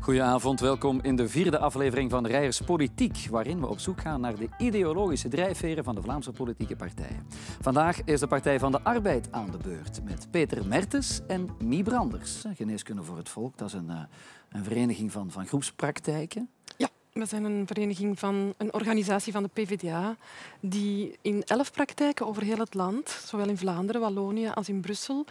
Goedenavond, welkom in de vierde aflevering van Rijers Politiek, waarin we op zoek gaan naar de ideologische drijfveren van de Vlaamse politieke partijen. Vandaag is de Partij van de Arbeid aan de beurt met Peter Mertes en Mie Branders. Eh, geneeskunde voor het Volk, dat is een, eh, een vereniging van, van groepspraktijken. Ja, we zijn een vereniging van een organisatie van de PvdA die in elf praktijken over heel het land, zowel in Vlaanderen, Wallonië als in Brussel,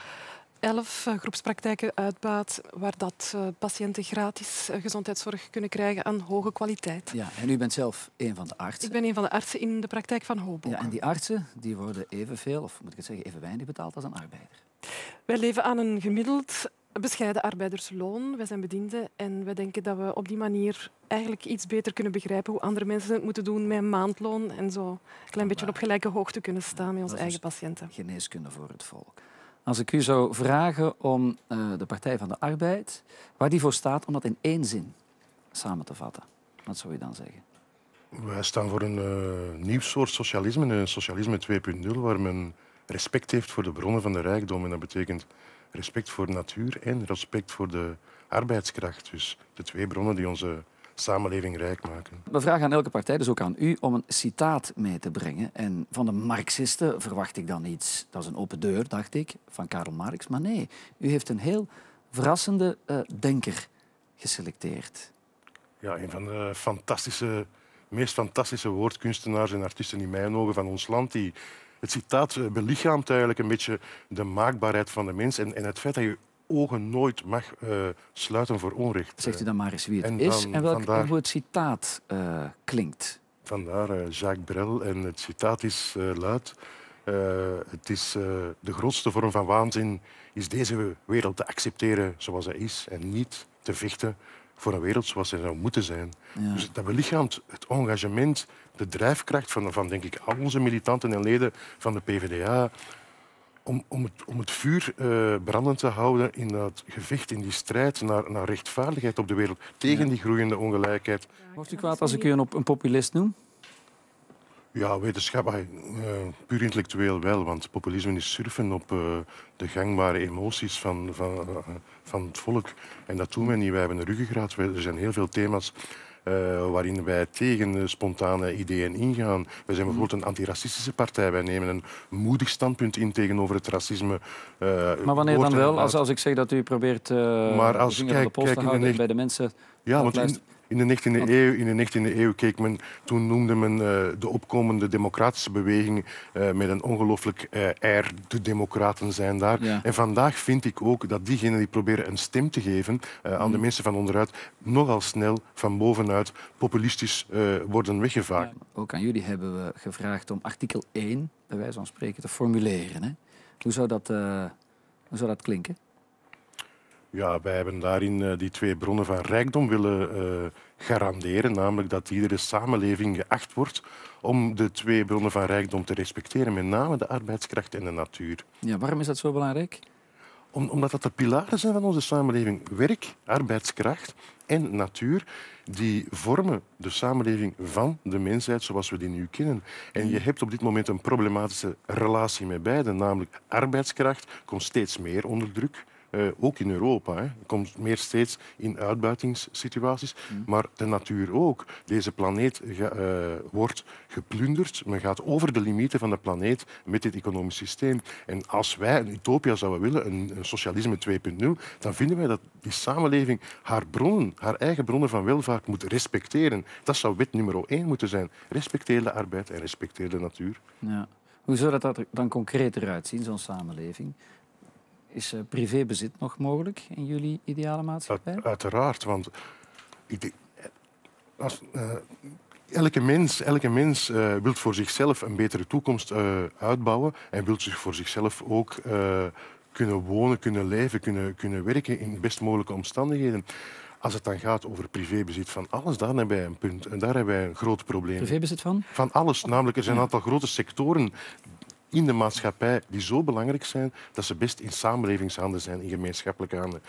elf eh, groepspraktijken uitbaat waar dat eh, patiënten gratis eh, gezondheidszorg kunnen krijgen aan hoge kwaliteit. Ja, en u bent zelf een van de artsen? Ik ben een van de artsen in de praktijk van Hobo. Ja, en die artsen die worden evenveel, of moet ik het zeggen, even weinig betaald als een arbeider? Wij leven aan een gemiddeld bescheiden arbeidersloon. Wij zijn bedienden en wij denken dat we op die manier eigenlijk iets beter kunnen begrijpen hoe andere mensen het moeten doen met een maandloon en zo een klein beetje op gelijke hoogte kunnen staan met onze eigen patiënten. Geneeskunde voor het volk. Als ik u zou vragen om eh, de Partij van de Arbeid, waar die voor staat, om dat in één zin samen te vatten, wat zou je dan zeggen? Wij staan voor een eh, nieuw soort socialisme, een socialisme 2.0, waar men respect heeft voor de bronnen van de rijkdom. En dat betekent respect voor natuur en respect voor de arbeidskracht. Dus de twee bronnen die onze samenleving rijk maken. We vragen aan elke partij, dus ook aan u, om een citaat mee te brengen. En van de Marxisten verwacht ik dan iets, dat is een open deur, dacht ik, van Karl Marx. Maar nee, u heeft een heel verrassende eh, denker geselecteerd. Ja, een van de fantastische, meest fantastische woordkunstenaars en artiesten in mijn ogen van ons land. Die het citaat eh, belichaamt eigenlijk een beetje de maakbaarheid van de mens en, en het feit dat je ogen nooit mag eh, sluiten voor onrecht. Zegt u eh. dan maar eens wie het en is en welk, hoe het citaat eh, klinkt. Vandaar Jacques Brel. En het citaat is luid. het is de grootste vorm van waanzin is deze wereld te accepteren zoals hij is en niet te vechten voor een wereld zoals ze zou moeten zijn. Dus dat belichaamt het engagement, de drijfkracht van, van denk ik, al onze militanten en leden van de PvdA, om, om, het, om het vuur eh, brandend te houden in dat gevecht, in die strijd naar, naar rechtvaardigheid op de wereld, tegen die groeiende ongelijkheid. Wordt u kwaad als ik u een, een populist noem? Ja, wetenschap, eh, puur intellectueel wel, want populisme is surfen op eh, de gangbare emoties van, van, van het volk. En dat doen wij niet. Wij hebben een ruggengraat. Er zijn heel veel thema's eh, waarin wij tegen spontane ideeën ingaan. Wij zijn bijvoorbeeld een antiracistische partij. Wij nemen een moedig standpunt in tegenover het racisme. Eh, maar wanneer dan wel? Als, als ik zeg dat u probeert uh, maar als, kijk, de kijk, te houden bij de mensen... Ja, want in, in de 19e eeuw, in de 19e eeuw keek men, toen noemde men eh, de opkomende democratische beweging eh, met een ongelooflijk uh, air. De democraten zijn daar. En vandaag vind ik ook dat diegenen die proberen een stem te geven aan de mhm. mensen van onderuit, nogal snel van bovenuit populistisch worden weggevaagd. ook aan jullie hebben we gevraagd om artikel 1, bij wijze van spreken, te formuleren. Hè? Hoe zou dat, hoe zou dat klinken? Ja, wij hebben daarin eh, die twee bronnen van rijkdom willen eh, garanderen, namelijk dat iedere samenleving geacht wordt om de twee bronnen van rijkdom te respecteren, met name de arbeidskracht en de natuur. Ja, waarom is dat zo belangrijk? Om, omdat dat de pilaren zijn van onze samenleving. Werk, arbeidskracht en natuur, die vormen de samenleving van de mensheid zoals we die nu kennen. En je hebt op dit moment een problematische relatie met beide, namelijk arbeidskracht komt steeds meer onder druk eh, ook in Europa. Hè. komt meer steeds in uitbuitingssituaties. Hmm. Maar de natuur ook. Deze planeet eh, wordt geplunderd. Men gaat over de limieten van de planeet met dit economisch systeem. En als wij een utopia zouden willen, een, socialisme 2.0, dan vinden wij dat die samenleving haar bron, haar eigen bronnen van welvaart moet respecteren. Dat zou wet nummer 1 moeten zijn. Respecteer de arbeid en respecteer de natuur. Ja. Hoe zou dat er dan concreet eruit zien, zo'n samenleving? is eh, privébezit nog mogelijk in jullie ideale maatschappij? Uit, uiteraard, want eh, als, eh, elke mens, elke mens uh, wil voor zichzelf een betere toekomst uitbouwen en wil zich voor zichzelf ook kunnen wonen, kunnen leven, kunnen, kunnen werken in de best mogelijke omstandigheden. Als het dan gaat over privébezit van alles, daar hebben wij een punt. En daar hebben wij een groot probleem. Privébezit van? Van alles. Namelijk, er zijn een aantal grote sectoren in de maatschappij die zo belangrijk zijn dat ze best in samenlevingshanden zijn, in gemeenschappelijke handen.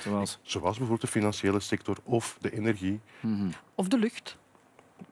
Zoals, bijvoorbeeld de financiële sector of de energie. Mhm. Of de lucht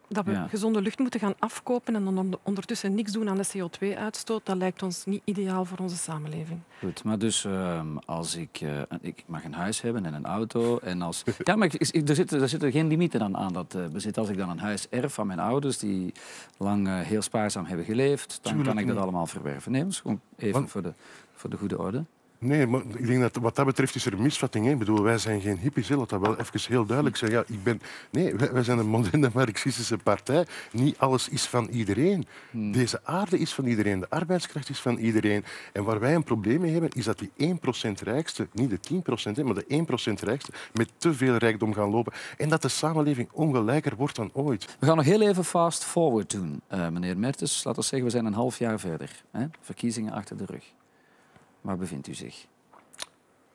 dat we gezonde lucht moeten gaan afkopen en dan ondertussen niks doen aan de CO2-uitstoot, dat lijkt ons niet ideaal voor onze samenleving. Goed, maar dus ehm, als ik, eh, ik mag een huis hebben en een auto en als... Ja, maar er, zitten, er geen limieten aan, aan dat eh, bezit. Als ik dan een huis erf van mijn ouders die lang eh, heel spaarzaam hebben geleefd, dan kan ik dat allemaal verwerven. Nee, dat is gewoon even voor de, voor de goede orde. Nee, ik denk dat wat dat betreft is er een misvatting. Hè. Ik bedoel, wij zijn geen hippies, hè. dat wel even heel duidelijk zijn. Ja, ik ben, nee, wij, zijn een moderne marxistische partij. Niet alles is van iedereen. Hmm. Deze aarde is van iedereen, de arbeidskracht is van iedereen. En waar wij een probleem mee hebben, is dat die 1% rijkste, niet de 10%, hè, maar de 1% rijkste, met te veel rijkdom gaan lopen. En dat de samenleving ongelijker wordt dan ooit. We gaan nog heel even fast forward doen, eh, meneer Mertens. Laten we zeggen, we zijn een half jaar verder. Hè? Verkiezingen achter de rug. Waar bevindt u zich?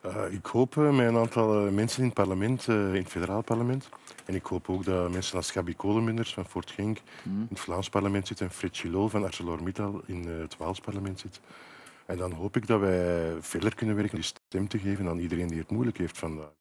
Eh, ik hoop eh, met een aantal eh, mensen in het parlement, in het federaal parlement. En ik hoop ook dat mensen als Gabi Kolenminders van Fort Genk hmm. in het Vlaams parlement zit en Fred Chilol van ArcelorMittal in het Waals parlement zit. En dan hoop ik dat wij verder kunnen werken om die stem te geven aan iedereen die het moeilijk heeft vandaag.